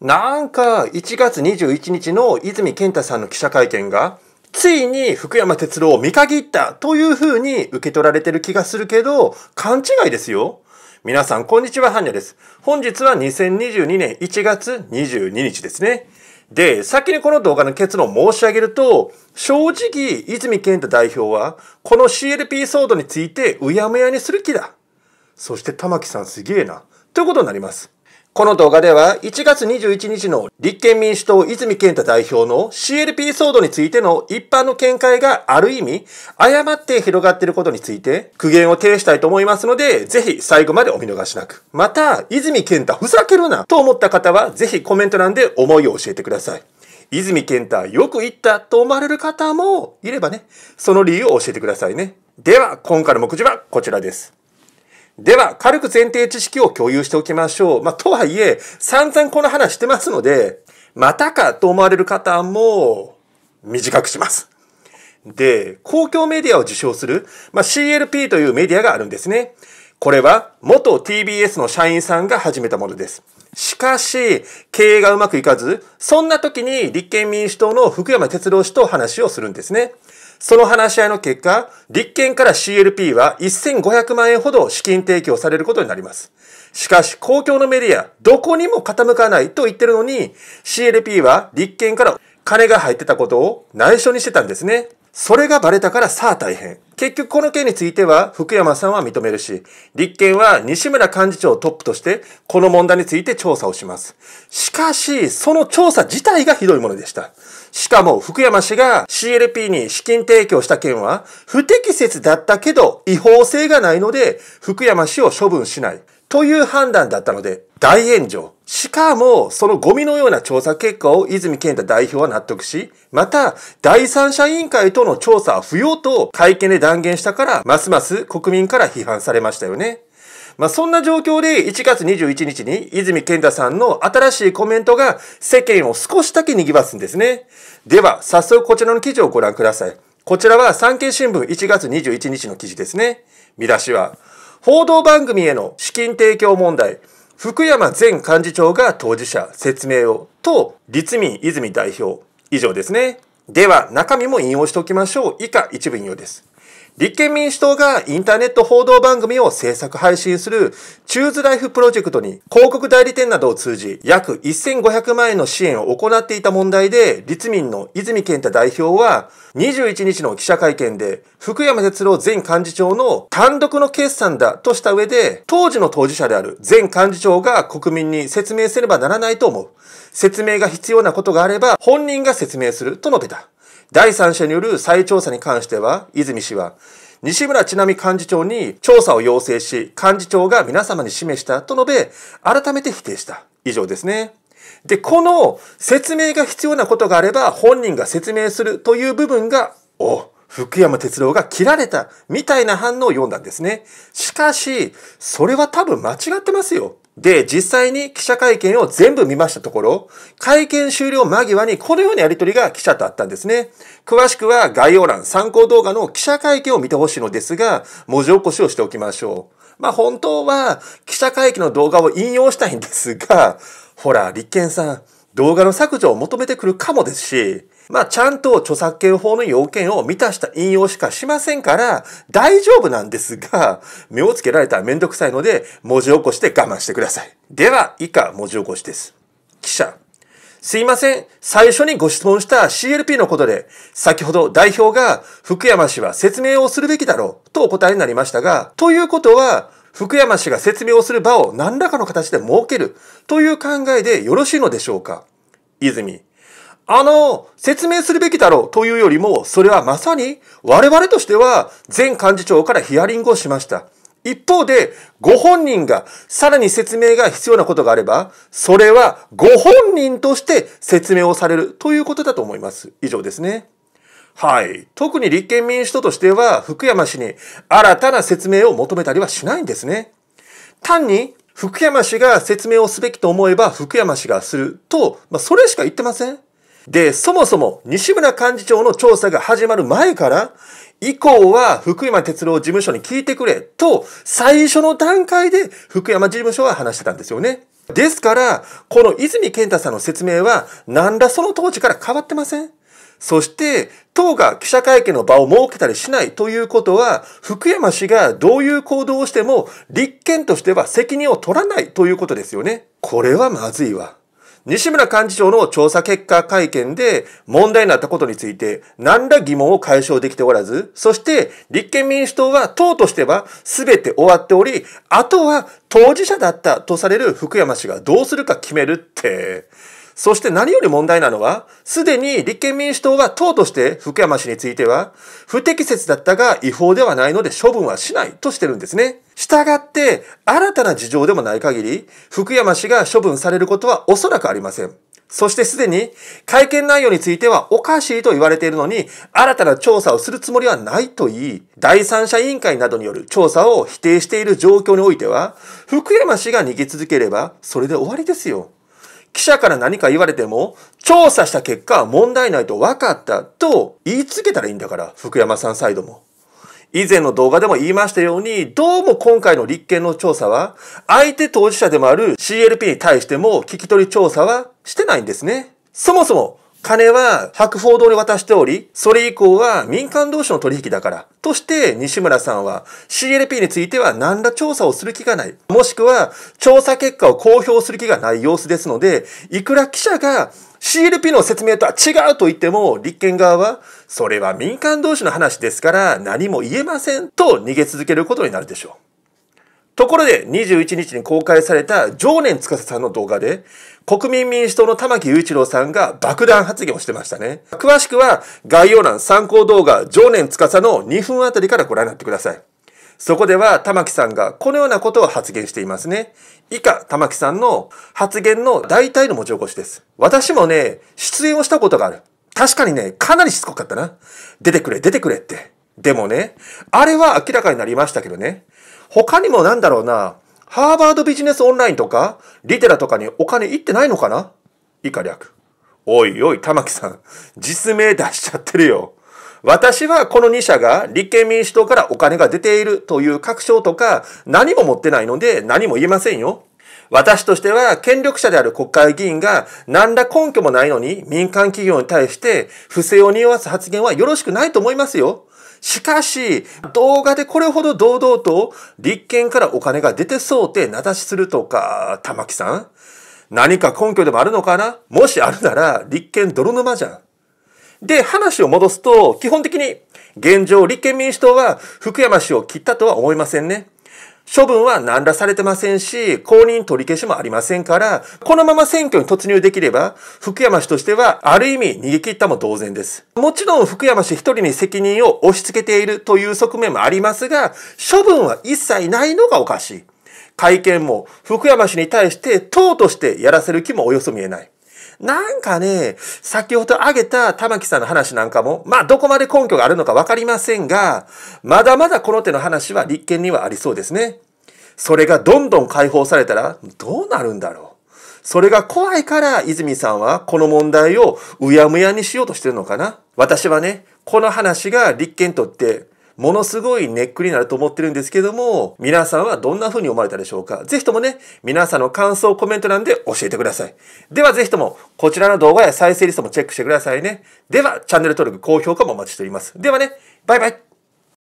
なんか1月21日の泉健太さんの記者会見が、ついに福山哲郎を見限ったというふうに受け取られてる気がするけど、勘違いですよ。皆さん、こんにちは、ハンニャです。本日は2022年1月22日ですね。で、先にこの動画の結論を申し上げると、正直、泉健太代表は、この CLP 騒動についてうやむやにする気だ。そして玉木さんすげえな、ということになります。この動画では1月21日の立憲民主党泉健太代表の CLP 騒動についての一般の見解がある意味誤って広がっていることについて苦言を呈したいと思いますのでぜひ最後までお見逃しなく。また泉健太ふざけるなと思った方はぜひコメント欄で思いを教えてください。泉健太よく言ったと思われる方もいればね、その理由を教えてくださいね。では今回の目次はこちらです。では、軽く前提知識を共有しておきましょう。まあ、とはいえ、散々この話してますので、またかと思われる方も、短くします。で、公共メディアを受賞する、まあ、CLP というメディアがあるんですね。これは元 TBS の社員さんが始めたものです。しかし、経営がうまくいかず、そんな時に立憲民主党の福山哲郎氏と話をするんですね。その話し合いの結果、立憲から CLP は1500万円ほど資金提供されることになります。しかし、公共のメディア、どこにも傾かないと言ってるのに、CLP は立憲から金が入ってたことを内緒にしてたんですね。それがバレたからさあ大変。結局この件については福山さんは認めるし、立憲は西村幹事長をトップとしてこの問題について調査をします。しかし、その調査自体がひどいものでした。しかも福山氏が CLP に資金提供した件は不適切だったけど違法性がないので福山氏を処分しないという判断だったので大炎上。しかも、そのゴミのような調査結果を泉健太代表は納得し、また、第三者委員会との調査は不要と会見で断言したから、ますます国民から批判されましたよね。まあ、そんな状況で1月21日に泉健太さんの新しいコメントが世間を少しだけ賑わすんですね。では、早速こちらの記事をご覧ください。こちらは産経新聞1月21日の記事ですね。見出しは、報道番組への資金提供問題。福山前幹事長が当事者説明をと立民泉代表以上ですねでは中身も引用しておきましょう以下一部引用です立憲民主党がインターネット報道番組を制作配信するチューズライフプロジェクトに広告代理店などを通じ約1500万円の支援を行っていた問題で立民の泉健太代表は21日の記者会見で福山哲郎前幹事長の単独の決算だとした上で当時の当事者である前幹事長が国民に説明せねばならないと思う。説明が必要なことがあれば本人が説明すると述べた。第三者による再調査に関しては、泉氏は、西村ち奈美幹事長に調査を要請し、幹事長が皆様に示したと述べ、改めて否定した。以上ですね。で、この説明が必要なことがあれば、本人が説明するという部分が、お福山哲郎が切られたみたいな反応を読んだんですね。しかし、それは多分間違ってますよ。で、実際に記者会見を全部見ましたところ、会見終了間際にこのようなやりとりが記者とあったんですね。詳しくは概要欄、参考動画の記者会見を見てほしいのですが、文字起こしをしておきましょう。まあ本当は記者会見の動画を引用したいんですが、ほら、立憲さん、動画の削除を求めてくるかもですし、まあ、ちゃんと著作権法の要件を満たした引用しかしませんから、大丈夫なんですが、目をつけられたらめんどくさいので、文字起こして我慢してください。では、以下文字起こしです。記者。すいません。最初にご質問した CLP のことで、先ほど代表が福山氏は説明をするべきだろうとお答えになりましたが、ということは、福山氏が説明をする場を何らかの形で設けるという考えでよろしいのでしょうか泉。あの、説明するべきだろうというよりも、それはまさに我々としては前幹事長からヒアリングをしました。一方で、ご本人がさらに説明が必要なことがあれば、それはご本人として説明をされるということだと思います。以上ですね。はい。特に立憲民主党としては、福山氏に新たな説明を求めたりはしないんですね。単に、福山氏が説明をすべきと思えば、福山氏がすると、まあ、それしか言ってません。で、そもそも西村幹事長の調査が始まる前から、以降は福山哲郎事務所に聞いてくれと、最初の段階で福山事務所は話してたんですよね。ですから、この泉健太さんの説明は、何らその当時から変わってません。そして、党が記者会見の場を設けたりしないということは、福山氏がどういう行動をしても、立憲としては責任を取らないということですよね。これはまずいわ。西村幹事長の調査結果会見で問題になったことについて何ら疑問を解消できておらず、そして立憲民主党は党としては全て終わっており、あとは当事者だったとされる福山氏がどうするか決めるって。そして何より問題なのは、すでに立憲民主党は党として福山氏については、不適切だったが違法ではないので処分はしないとしてるんですね。したがって、新たな事情でもない限り、福山氏が処分されることはおそらくありません。そしてすでに、会見内容についてはおかしいと言われているのに、新たな調査をするつもりはないと言い、第三者委員会などによる調査を否定している状況においては、福山氏が逃げ続ければ、それで終わりですよ。記者から何か言われても、調査した結果は問題ないと分かったと言いつけたらいいんだから、福山さんサイドも。以前の動画でも言いましたように、どうも今回の立憲の調査は、相手当事者でもある CLP に対しても聞き取り調査はしてないんですね。そもそも、金は白報堂に渡しており、それ以降は民間同士の取引だから。として、西村さんは CLP については何ら調査をする気がない。もしくは、調査結果を公表する気がない様子ですので、いくら記者が CLP の説明とは違うと言っても、立憲側は、それは民間同士の話ですから何も言えませんと逃げ続けることになるでしょう。ところで、21日に公開された常年司さんの動画で、国民民主党の玉木雄一郎さんが爆弾発言をしてましたね。詳しくは概要欄参考動画常年司の2分あたりからご覧になってください。そこでは玉木さんがこのようなことを発言していますね。以下、玉木さんの発言の大体の文字起こしです。私もね、出演をしたことがある。確かにね、かなりしつこかったな。出てくれ、出てくれって。でもね、あれは明らかになりましたけどね。他にもなんだろうな、ハーバードビジネスオンラインとか、リテラとかにお金いってないのかな以下略。おいおい、玉木さん、実名出しちゃってるよ。私はこの2社が立憲民主党からお金が出ているという確証とか何も持ってないので何も言えませんよ。私としては権力者である国会議員が何ら根拠もないのに民間企業に対して不正を匂わす発言はよろしくないと思いますよ。しかし、動画でこれほど堂々と立憲からお金が出てそうって名指しするとか、玉木さん何か根拠でもあるのかなもしあるなら立憲泥沼じゃん。で、話を戻すと、基本的に現状立憲民主党は福山氏を切ったとは思いませんね。処分は何らされてませんし、公認取り消しもありませんから、このまま選挙に突入できれば、福山氏としては、ある意味逃げ切ったも同然です。もちろん福山氏一人に責任を押し付けているという側面もありますが、処分は一切ないのがおかしい。会見も福山氏に対して党としてやらせる気もおよそ見えない。なんかね、先ほど挙げた玉木さんの話なんかも、まあどこまで根拠があるのかわかりませんが、まだまだこの手の話は立憲にはありそうですね。それがどんどん解放されたらどうなるんだろう。それが怖いから泉さんはこの問題をうやむやにしようとしてるのかな。私はね、この話が立憲とってものすごいネックになると思ってるんですけども、皆さんはどんな風に思われたでしょうかぜひともね、皆さんの感想、コメント欄で教えてください。ではぜひとも、こちらの動画や再生リストもチェックしてくださいね。では、チャンネル登録、高評価もお待ちしております。ではね、バイバイ